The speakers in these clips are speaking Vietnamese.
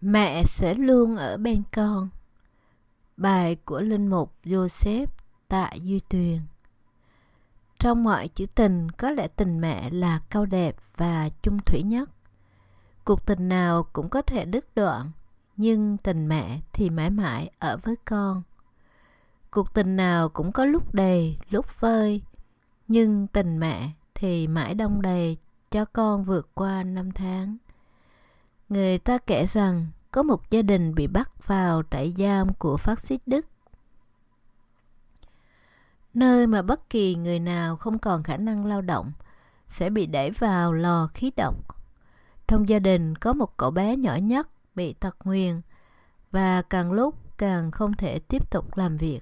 Mẹ sẽ luôn ở bên con. Bài của Linh Mục Joseph Tạ Duy Tuyền Trong mọi chữ tình, có lẽ tình mẹ là cao đẹp và chung thủy nhất. Cuộc tình nào cũng có thể đứt đoạn, nhưng tình mẹ thì mãi mãi ở với con. Cuộc tình nào cũng có lúc đầy, lúc vơi, nhưng tình mẹ thì mãi đông đầy cho con vượt qua năm tháng. Người ta kể rằng có một gia đình bị bắt vào trại giam của phát xít Đức. Nơi mà bất kỳ người nào không còn khả năng lao động sẽ bị đẩy vào lò khí độc. Trong gia đình có một cậu bé nhỏ nhất bị tật nguyền và càng lúc càng không thể tiếp tục làm việc.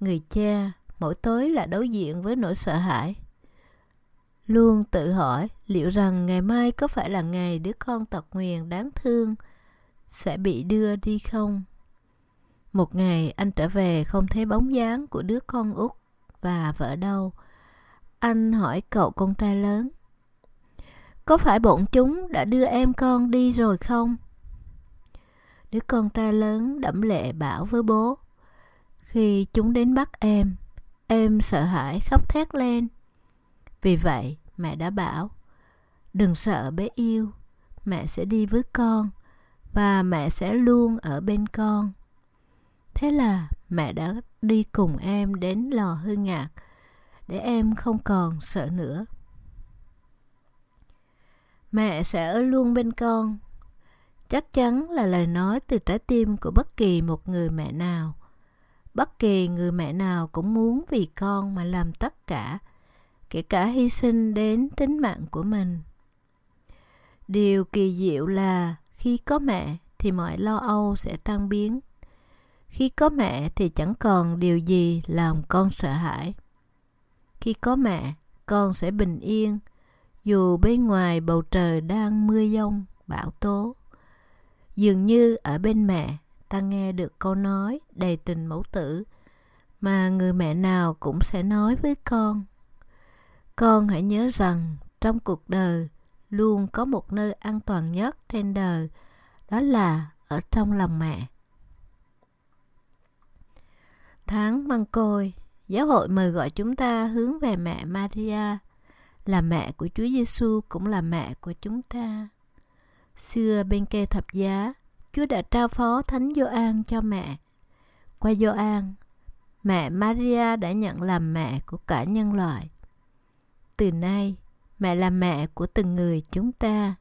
Người cha mỗi tối là đối diện với nỗi sợ hãi luôn tự hỏi liệu rằng ngày mai có phải là ngày đứa con tật nguyền đáng thương sẽ bị đưa đi không một ngày anh trở về không thấy bóng dáng của đứa con út và vợ đâu anh hỏi cậu con trai lớn có phải bọn chúng đã đưa em con đi rồi không đứa con trai lớn đẫm lệ bảo với bố khi chúng đến bắt em em sợ hãi khóc thét lên vì vậy mẹ đã bảo đừng sợ bé yêu mẹ sẽ đi với con và mẹ sẽ luôn ở bên con thế là mẹ đã đi cùng em đến lò hư ngạc để em không còn sợ nữa mẹ sẽ ở luôn bên con chắc chắn là lời nói từ trái tim của bất kỳ một người mẹ nào bất kỳ người mẹ nào cũng muốn vì con mà làm tất cả kể cả hy sinh đến tính mạng của mình điều kỳ diệu là khi có mẹ thì mọi lo âu sẽ tan biến khi có mẹ thì chẳng còn điều gì làm con sợ hãi khi có mẹ con sẽ bình yên dù bên ngoài bầu trời đang mưa giông bão tố dường như ở bên mẹ ta nghe được câu nói đầy tình mẫu tử mà người mẹ nào cũng sẽ nói với con con hãy nhớ rằng trong cuộc đời luôn có một nơi an toàn nhất trên đời, đó là ở trong lòng mẹ. Tháng Măng Côi, giáo hội mời gọi chúng ta hướng về mẹ Maria, là mẹ của Chúa Giêsu cũng là mẹ của chúng ta. Xưa bên cây thập giá, Chúa đã trao phó Thánh Gioan cho mẹ. Qua Gioan, mẹ Maria đã nhận làm mẹ của cả nhân loại từ nay mẹ là mẹ của từng người chúng ta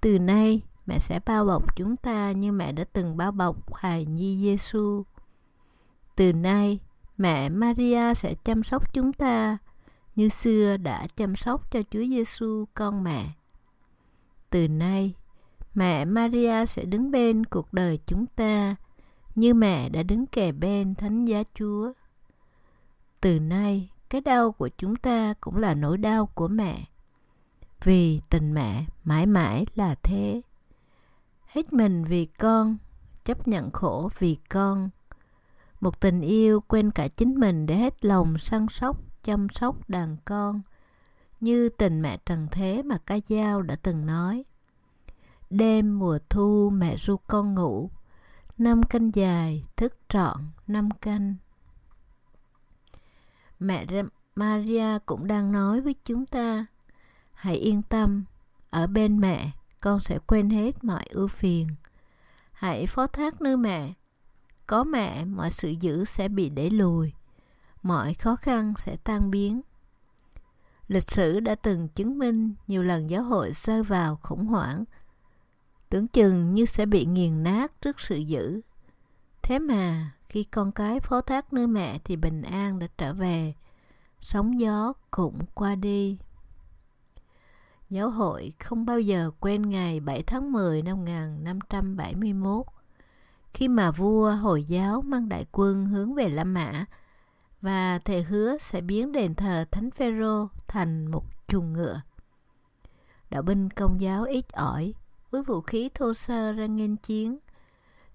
từ nay mẹ sẽ bao bọc chúng ta như mẹ đã từng bao bọc hài nhi Giêsu. Từ nay, mẹ Maria sẽ chăm sóc chúng ta như xưa đã chăm sóc cho Chúa Giêsu con mẹ. Từ nay, mẹ Maria sẽ đứng bên cuộc đời chúng ta như mẹ đã đứng kề bên thánh giá Chúa. Từ nay, cái đau của chúng ta cũng là nỗi đau của mẹ vì tình mẹ mãi mãi là thế hết mình vì con chấp nhận khổ vì con một tình yêu quên cả chính mình để hết lòng săn sóc chăm sóc đàn con như tình mẹ trần thế mà ca dao đã từng nói đêm mùa thu mẹ ru con ngủ năm canh dài thức trọn năm canh mẹ Maria cũng đang nói với chúng ta, hãy yên tâm, ở bên mẹ con sẽ quên hết mọi ưu phiền. Hãy phó thác nơi mẹ, có mẹ mọi sự dữ sẽ bị để lùi, mọi khó khăn sẽ tan biến. Lịch sử đã từng chứng minh nhiều lần giáo hội rơi vào khủng hoảng, tưởng chừng như sẽ bị nghiền nát trước sự dữ. Thế mà khi con cái phó thác nơi mẹ thì bình an đã trở về. Sóng gió cũng qua đi. Giáo hội không bao giờ quên ngày 7 tháng 10 năm 1571, khi mà vua Hồi giáo mang đại quân hướng về La Mã và thề hứa sẽ biến đền thờ Thánh Phêrô thành một chuồng ngựa. Đạo binh công giáo ít ỏi với vũ khí thô sơ ra nghênh chiến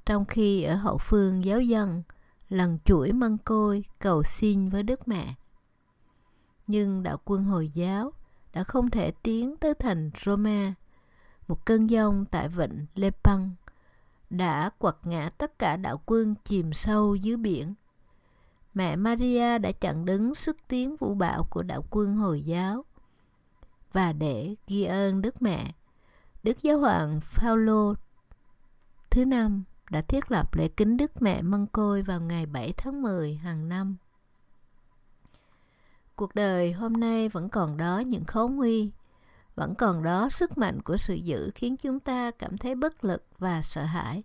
trong khi ở hậu phương giáo dân lần chuỗi măng côi cầu xin với Đức Mẹ. Nhưng đạo quân Hồi giáo đã không thể tiến tới thành Roma. Một cơn giông tại vịnh Lepang đã quật ngã tất cả đạo quân chìm sâu dưới biển. Mẹ Maria đã chặn đứng sức tiến vũ bạo của đạo quân Hồi giáo. Và để ghi ơn Đức Mẹ, Đức Giáo hoàng Phaolô thứ năm đã thiết lập lễ kính Đức Mẹ Mân Côi vào ngày 7 tháng 10 hàng năm. Cuộc đời hôm nay vẫn còn đó những khó nguy, vẫn còn đó sức mạnh của sự dữ khiến chúng ta cảm thấy bất lực và sợ hãi.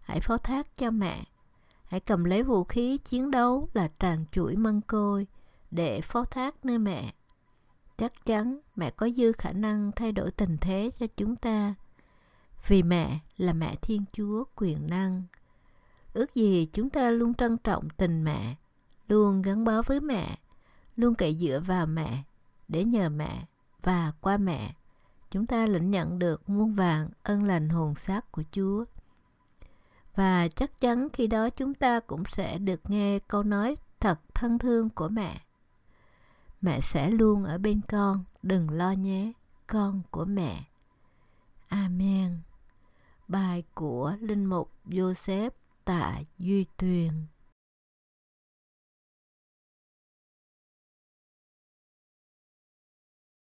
Hãy phó thác cho mẹ, hãy cầm lấy vũ khí chiến đấu là tràn chuỗi mân côi để phó thác nơi mẹ. Chắc chắn mẹ có dư khả năng thay đổi tình thế cho chúng ta vì mẹ là mẹ Thiên Chúa quyền năng. Ước gì chúng ta luôn trân trọng tình mẹ, luôn gắn bó với mẹ, luôn cậy dựa vào mẹ, để nhờ mẹ và qua mẹ, chúng ta lĩnh nhận được muôn vàng ân lành hồn xác của Chúa. Và chắc chắn khi đó chúng ta cũng sẽ được nghe câu nói thật thân thương của mẹ. Mẹ sẽ luôn ở bên con, đừng lo nhé, con của mẹ. Amen bài của Linh Mục Joseph Tạ Duy Tuyền.